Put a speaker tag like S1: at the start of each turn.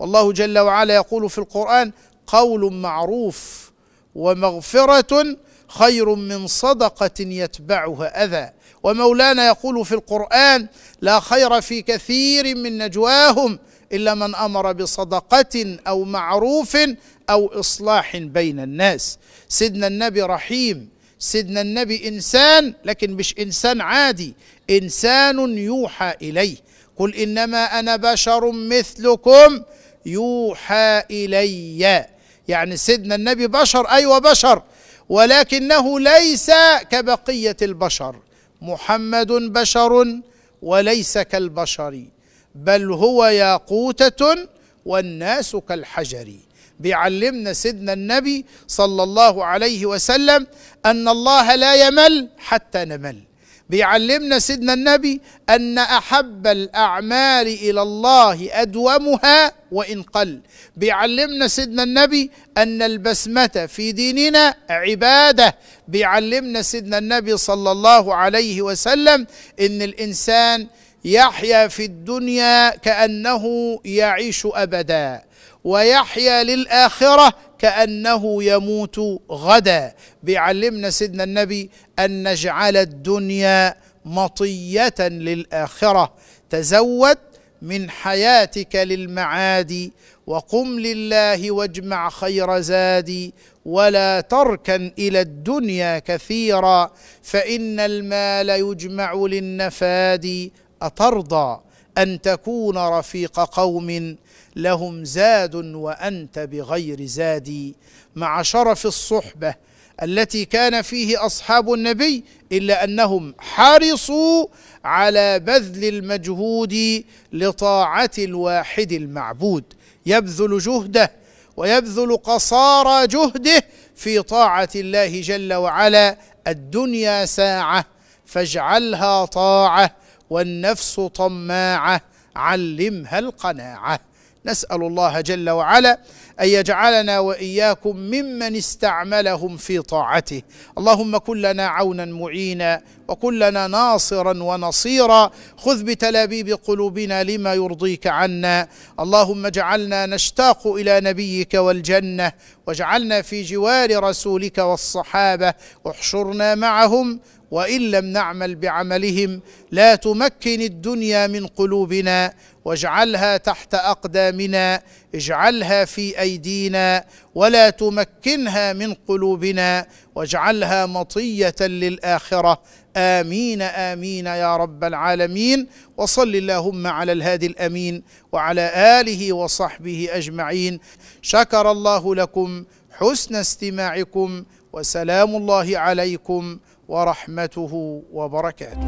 S1: والله جل وعلا يقول في القرآن قول معروف ومغفرة خير من صدقة يتبعها أذى ومولانا يقول في القرآن لا خير في كثير من نجواهم إلا من أمر بصدقة أو معروف أو إصلاح بين الناس سيدنا النبي رحيم سيدنا النبي إنسان لكن مش إنسان عادي إنسان يوحى إليه قل إنما أنا بشر مثلكم يوحى إلي يعني سيدنا النبي بشر أيوة بشر ولكنه ليس كبقية البشر محمد بشر وليس كالبشر بل هو ياقوتة والناس كالحجر بيعلمنا سيدنا النبي صلى الله عليه وسلم أن الله لا يمل حتى نمل بيعلمنا سيدنا النبي أن أحب الأعمال إلى الله أدومها وإن قل بيعلمنا سيدنا النبي أن البسمة في ديننا عبادة بيعلمنا سيدنا النبي صلى الله عليه وسلم أن الإنسان يحيا في الدنيا كأنه يعيش أبدا ويحيا للآخرة كأنه يموت غدا بيعلمنا سيدنا النبي أن نجعل الدنيا مطية للآخرة تزود من حياتك للمعاد وقم لله واجمع خير زادي ولا تركن إلى الدنيا كثيرا فإن المال يجمع للنفاد أترضى أن تكون رفيق قوم لهم زاد وأنت بغير زاد مع شرف الصحبة التي كان فيه أصحاب النبي إلا أنهم حرصوا على بذل المجهود لطاعة الواحد المعبود يبذل جهده ويبذل قصارى جهده في طاعة الله جل وعلا الدنيا ساعة فاجعلها طاعة والنفس طماعة علمها القناعة نسأل الله جل وعلا أن يجعلنا وإياكم ممن استعملهم في طاعته اللهم كلنا عونا معينا وكلنا ناصرا ونصيرا خذ بتلابيب قلوبنا لما يرضيك عنا اللهم اجعلنا نشتاق إلى نبيك والجنة واجعلنا في جوار رسولك والصحابة واحشرنا معهم وإن لم نعمل بعملهم لا تمكن الدنيا من قلوبنا واجعلها تحت أقدامنا اجعلها في أيدينا ولا تمكنها من قلوبنا واجعلها مطية للآخرة آمين آمين يا رب العالمين وصل اللهم على الهادي الأمين وعلى آله وصحبه أجمعين شكر الله لكم حسن استماعكم وسلام الله عليكم ورحمته وبركاته